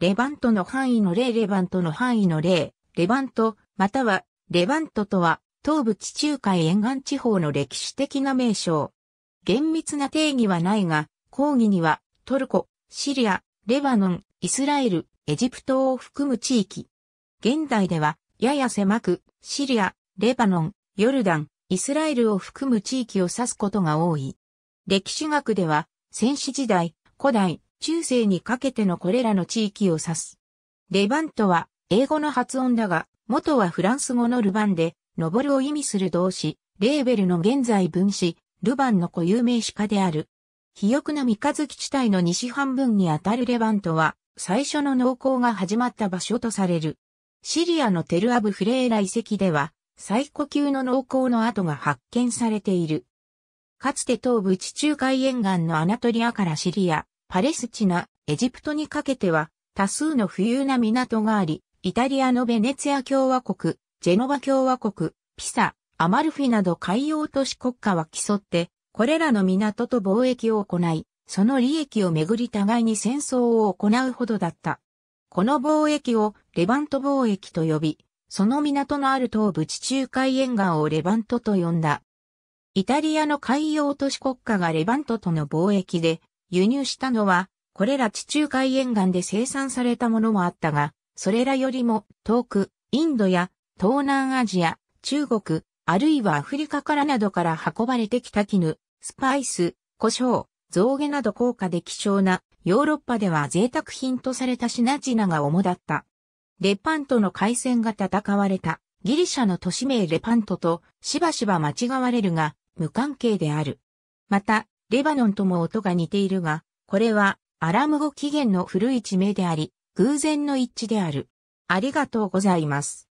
レバントの範囲の例レバントの範囲の例、レバント、または、レバントとは、東部地中海沿岸地方の歴史的な名称。厳密な定義はないが、抗議には、トルコ、シリア、レバノン、イスラエル、エジプトを含む地域。現代では、やや狭く、シリア、レバノン、ヨルダン、イスラエルを含む地域を指すことが多い。歴史学では、戦死時代、古代、中世にかけてのこれらの地域を指す。レバントは英語の発音だが、元はフランス語のルバンで、登るを意味する動詞、レーベルの現在分詞、ルバンの固有名詞化である。肥沃な三日月地帯の西半分にあたるレバントは、最初の農耕が始まった場所とされる。シリアのテルアブフレーラ遺跡では、最古級の農耕の跡が発見されている。かつて東部地中海沿岸のアナトリアからシリア、パレスチナ、エジプトにかけては多数の富裕な港があり、イタリアのベネツィア共和国、ジェノバ共和国、ピサ、アマルフィなど海洋都市国家は競って、これらの港と貿易を行い、その利益をめぐり互いに戦争を行うほどだった。この貿易をレバント貿易と呼び、その港のある東部地中海沿岸をレバントと呼んだ。イタリアの海洋都市国家がレバントとの貿易で、輸入したのは、これら地中海沿岸で生産されたものもあったが、それらよりも遠く、インドや東南アジア、中国、あるいはアフリカからなどから運ばれてきた絹、スパイス、胡椒、象牙など高価で貴重なヨーロッパでは贅沢品とされた品々が主だった。レパントの海戦が戦われたギリシャの都市名レパントとしばしば間違われるが無関係である。また、レバノンとも音が似ているが、これはアラム語起源の古い地名であり、偶然の一致である。ありがとうございます。